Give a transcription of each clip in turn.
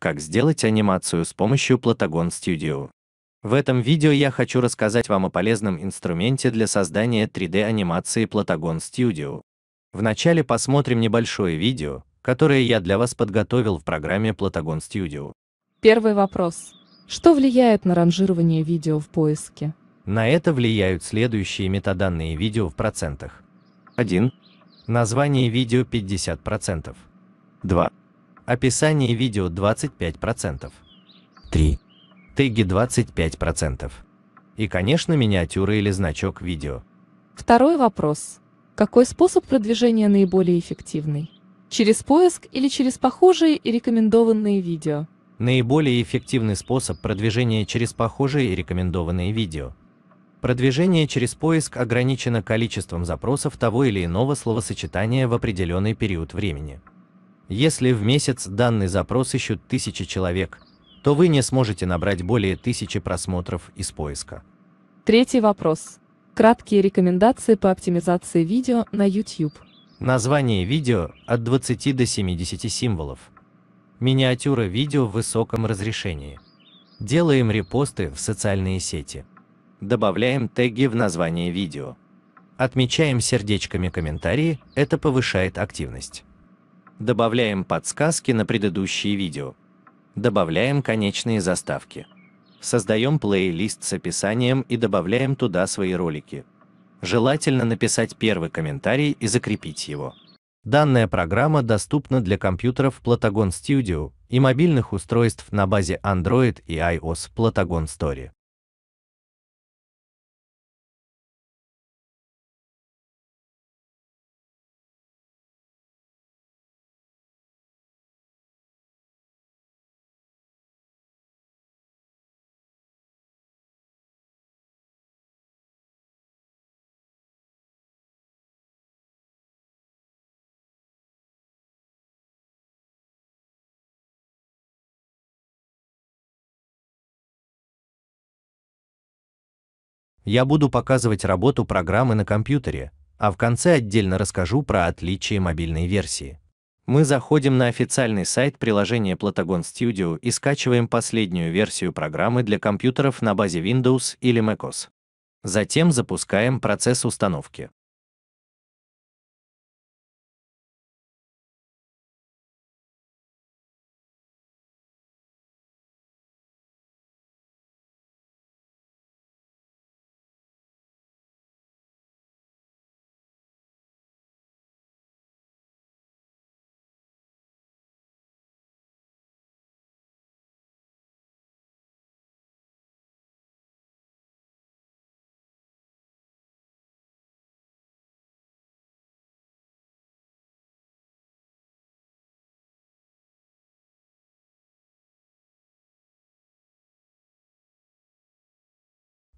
как сделать анимацию с помощью Platagon Studio. В этом видео я хочу рассказать вам о полезном инструменте для создания 3D-анимации Platagon Studio. Вначале посмотрим небольшое видео, которое я для вас подготовил в программе Platagon Studio. Первый вопрос. Что влияет на ранжирование видео в поиске? На это влияют следующие метаданные видео в процентах. 1. Название видео 50%. 2. Описание видео 25%. 3. Теги 25%. И, конечно, миниатюры или значок видео. Второй вопрос. Какой способ продвижения наиболее эффективный? Через поиск или через похожие и рекомендованные видео? Наиболее эффективный способ продвижения через похожие и рекомендованные видео. Продвижение через поиск ограничено количеством запросов того или иного словосочетания в определенный период времени. Если в месяц данный запрос ищут тысячи человек, то вы не сможете набрать более тысячи просмотров из поиска. Третий вопрос. Краткие рекомендации по оптимизации видео на YouTube. Название видео от 20 до 70 символов. Миниатюра видео в высоком разрешении. Делаем репосты в социальные сети. Добавляем теги в название видео. Отмечаем сердечками комментарии, это повышает активность. Добавляем подсказки на предыдущие видео. Добавляем конечные заставки. Создаем плейлист с описанием и добавляем туда свои ролики. Желательно написать первый комментарий и закрепить его. Данная программа доступна для компьютеров Platagon Studio и мобильных устройств на базе Android и iOS Platagon Story. Я буду показывать работу программы на компьютере, а в конце отдельно расскажу про отличие мобильной версии. Мы заходим на официальный сайт приложения Platagon Studio и скачиваем последнюю версию программы для компьютеров на базе Windows или MacOS. Затем запускаем процесс установки.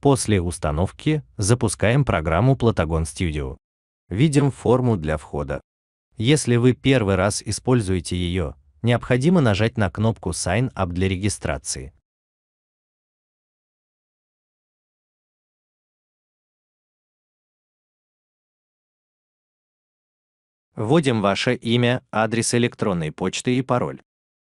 После установки запускаем программу Platagon Studio. Видим форму для входа. Если вы первый раз используете ее, необходимо нажать на кнопку Sign Up для регистрации. Вводим ваше имя, адрес электронной почты и пароль.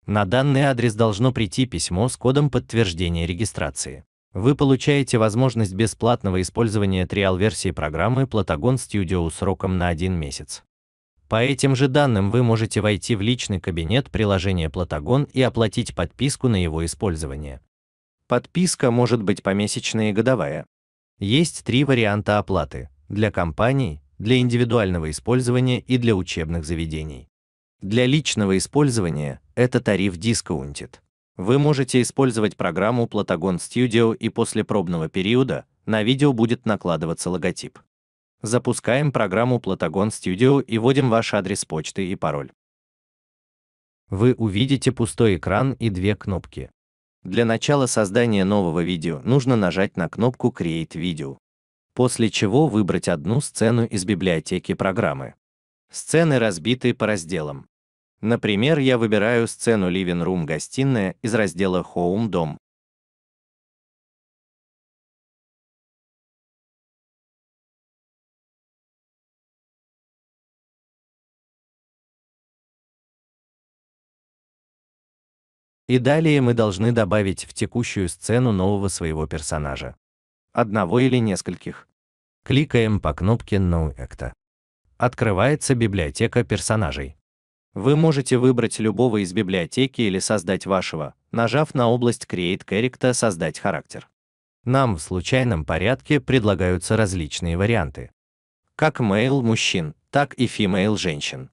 На данный адрес должно прийти письмо с кодом подтверждения регистрации. Вы получаете возможность бесплатного использования триал-версии программы Platagon Studio сроком на один месяц. По этим же данным вы можете войти в личный кабинет приложения Platagon и оплатить подписку на его использование. Подписка может быть помесячная и годовая. Есть три варианта оплаты – для компаний, для индивидуального использования и для учебных заведений. Для личного использования это тариф Discounted. Вы можете использовать программу Platagon Studio и после пробного периода на видео будет накладываться логотип. Запускаем программу Platagon Studio и вводим ваш адрес почты и пароль. Вы увидите пустой экран и две кнопки. Для начала создания нового видео нужно нажать на кнопку Create Video, после чего выбрать одну сцену из библиотеки программы. Сцены разбиты по разделам. Например, я выбираю сцену Living Room гостиная из раздела Home Дом. И далее мы должны добавить в текущую сцену нового своего персонажа. Одного или нескольких. Кликаем по кнопке No Acta. Открывается библиотека персонажей. Вы можете выбрать любого из библиотеки или создать вашего, нажав на область Create Character «Создать характер». Нам в случайном порядке предлагаются различные варианты. Как male мужчин, так и female женщин.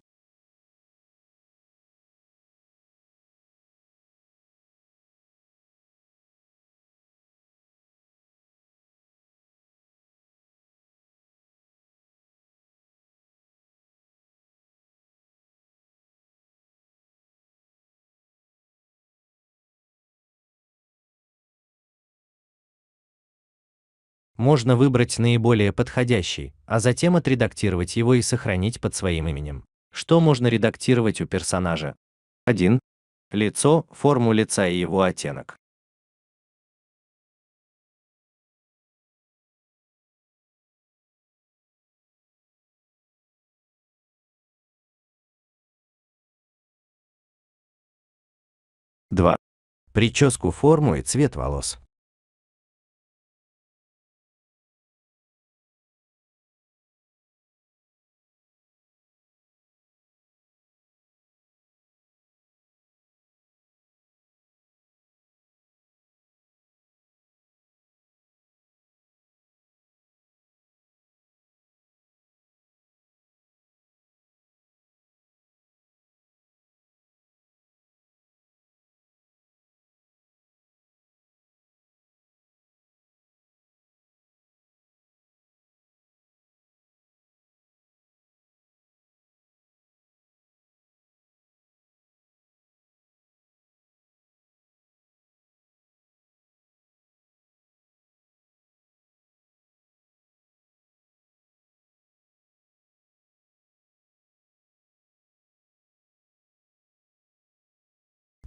можно выбрать наиболее подходящий, а затем отредактировать его и сохранить под своим именем. Что можно редактировать у персонажа? 1. Лицо, форму лица и его оттенок. Два. Прическу, форму и цвет волос.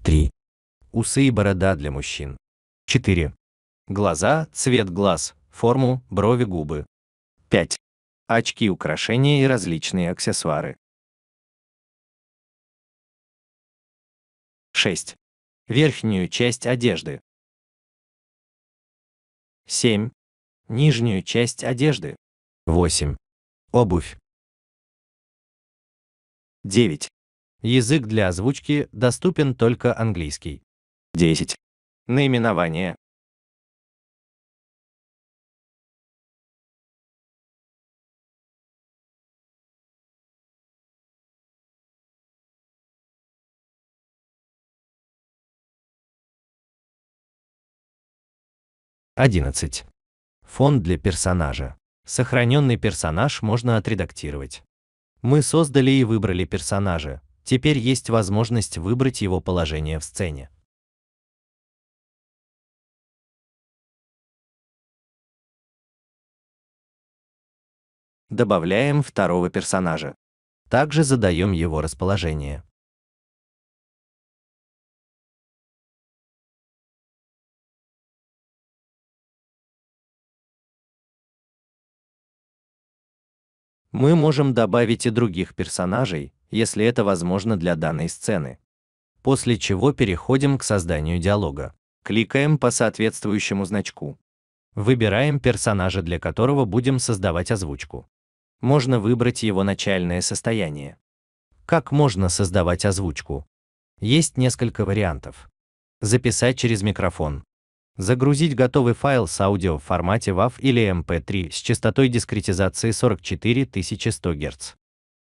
3. Усы и борода для мужчин. 4. Глаза, цвет глаз, форму, брови, губы. 5. Очки, украшения и различные аксессуары. 6. Верхнюю часть одежды. 7. Нижнюю часть одежды. 8. Обувь. 9. Язык для озвучки доступен только английский. 10. Наименование. Одиннадцать. Фон для персонажа. Сохраненный персонаж можно отредактировать. Мы создали и выбрали персонажа, Теперь есть возможность выбрать его положение в сцене. Добавляем второго персонажа. Также задаем его расположение. мы можем добавить и других персонажей, если это возможно для данной сцены. После чего переходим к созданию диалога. Кликаем по соответствующему значку. Выбираем персонажа, для которого будем создавать озвучку. Можно выбрать его начальное состояние. Как можно создавать озвучку? Есть несколько вариантов. Записать через микрофон. Загрузить готовый файл с аудио в формате WAV или MP3 эм с частотой дискретизации 44100 Гц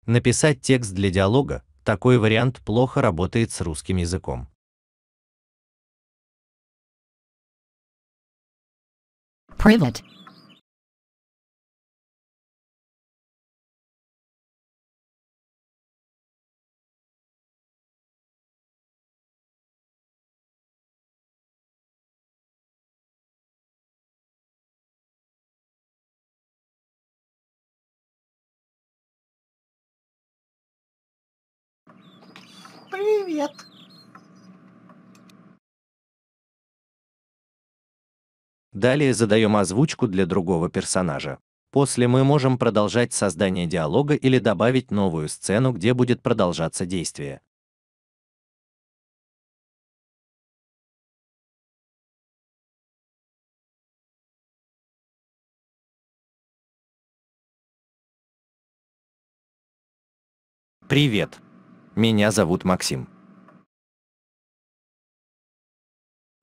Написать текст для диалога – такой вариант плохо работает с русским языком. Привет. привет Далее задаем озвучку для другого персонажа. После мы можем продолжать создание диалога или добавить новую сцену, где будет продолжаться действие. Привет! Меня зовут Максим.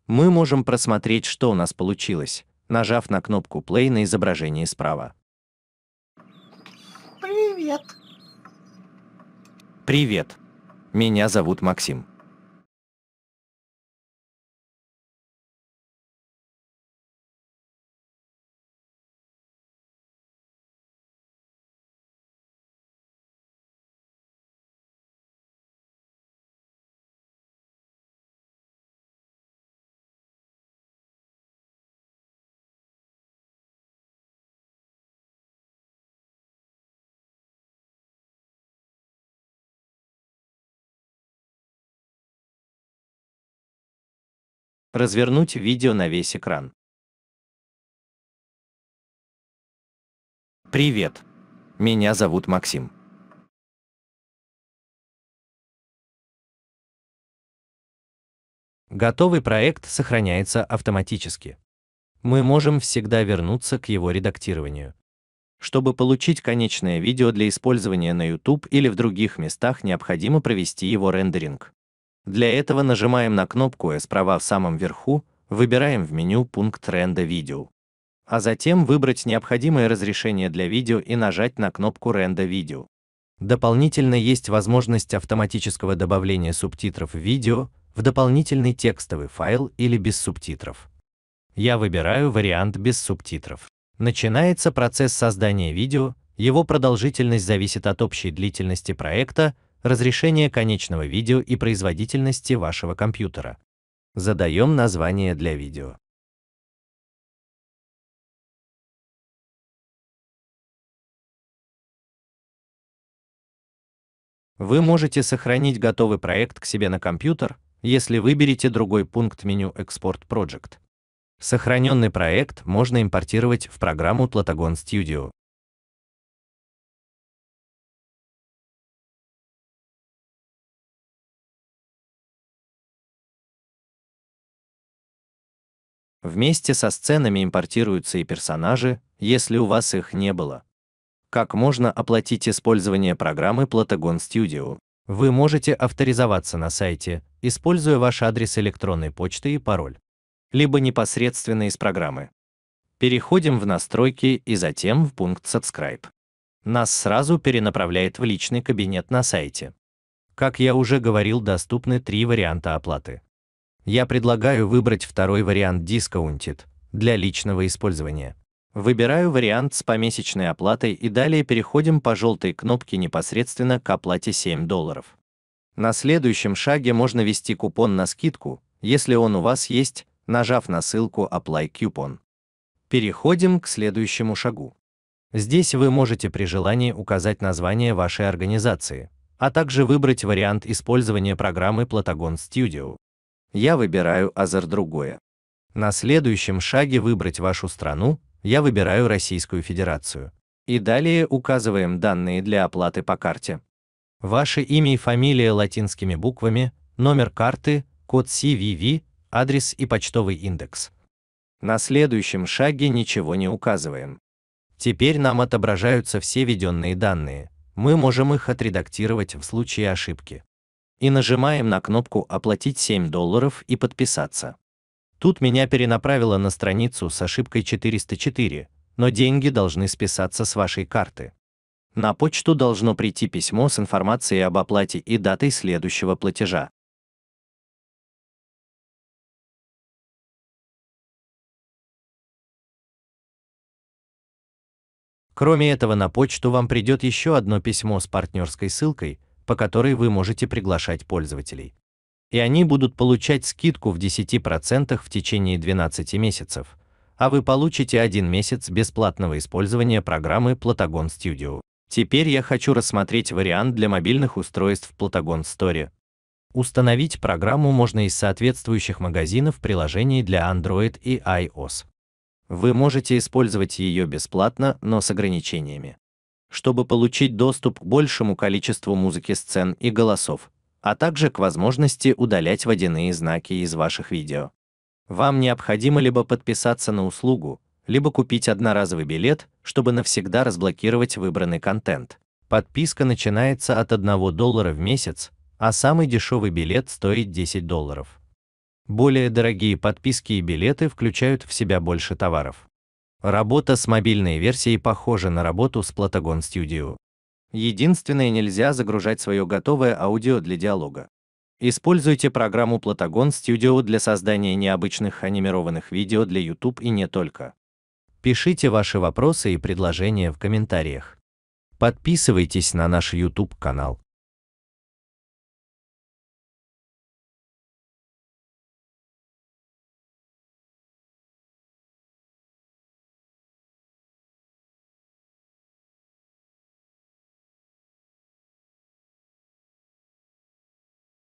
Мы можем просмотреть, что у нас получилось, нажав на кнопку play на изображении справа. Привет. Привет. Меня зовут Максим. Развернуть видео на весь экран. Привет. Меня зовут Максим. Готовый проект сохраняется автоматически. Мы можем всегда вернуться к его редактированию. Чтобы получить конечное видео для использования на YouTube или в других местах, необходимо провести его рендеринг. Для этого нажимаем на кнопку справа в самом верху, выбираем в меню пункт «Рендо видео», а затем выбрать необходимое разрешение для видео и нажать на кнопку «Рендо видео». Дополнительно есть возможность автоматического добавления субтитров в видео в дополнительный текстовый файл или без субтитров. Я выбираю вариант без субтитров. Начинается процесс создания видео, его продолжительность зависит от общей длительности проекта, разрешения конечного видео и производительности вашего компьютера. Задаем название для видео. Вы можете сохранить готовый проект к себе на компьютер, если выберете другой пункт меню Export Project. Сохраненный проект можно импортировать в программу Platagon Studio. Вместе со сценами импортируются и персонажи, если у вас их не было. Как можно оплатить использование программы Platagon Studio? Вы можете авторизоваться на сайте, используя ваш адрес электронной почты и пароль, либо непосредственно из программы. Переходим в настройки и затем в пункт Subscribe. Нас сразу перенаправляет в личный кабинет на сайте. Как я уже говорил, доступны три варианта оплаты. Я предлагаю выбрать второй вариант Discounted для личного использования. Выбираю вариант с помесячной оплатой и далее переходим по желтой кнопке непосредственно к оплате 7 долларов. На следующем шаге можно ввести купон на скидку, если он у вас есть, нажав на ссылку Apply Coupon. Переходим к следующему шагу. Здесь вы можете при желании указать название вашей организации, а также выбрать вариант использования программы Platagon Studio я выбираю Азер другое. На следующем шаге выбрать вашу страну, я выбираю Российскую Федерацию. И далее указываем данные для оплаты по карте. Ваше имя и фамилия латинскими буквами, номер карты, код CVV, адрес и почтовый индекс. На следующем шаге ничего не указываем. Теперь нам отображаются все введенные данные. Мы можем их отредактировать в случае ошибки и нажимаем на кнопку «Оплатить 7 долларов» и «Подписаться». Тут меня перенаправило на страницу с ошибкой 404, но деньги должны списаться с вашей карты. На почту должно прийти письмо с информацией об оплате и датой следующего платежа. Кроме этого на почту вам придет еще одно письмо с партнерской ссылкой – по которой вы можете приглашать пользователей. И они будут получать скидку в 10% в течение 12 месяцев, а вы получите один месяц бесплатного использования программы Platagon Studio. Теперь я хочу рассмотреть вариант для мобильных устройств Platagon Store. Установить программу можно из соответствующих магазинов приложений для Android и iOS. Вы можете использовать ее бесплатно, но с ограничениями чтобы получить доступ к большему количеству музыки сцен и голосов, а также к возможности удалять водяные знаки из ваших видео. Вам необходимо либо подписаться на услугу, либо купить одноразовый билет, чтобы навсегда разблокировать выбранный контент. Подписка начинается от 1 доллара в месяц, а самый дешевый билет стоит 10 долларов. Более дорогие подписки и билеты включают в себя больше товаров. Работа с мобильной версией похожа на работу с Platagon Studio. Единственное, нельзя загружать свое готовое аудио для диалога. Используйте программу Platagon Studio для создания необычных анимированных видео для YouTube и не только. Пишите ваши вопросы и предложения в комментариях. Подписывайтесь на наш YouTube канал.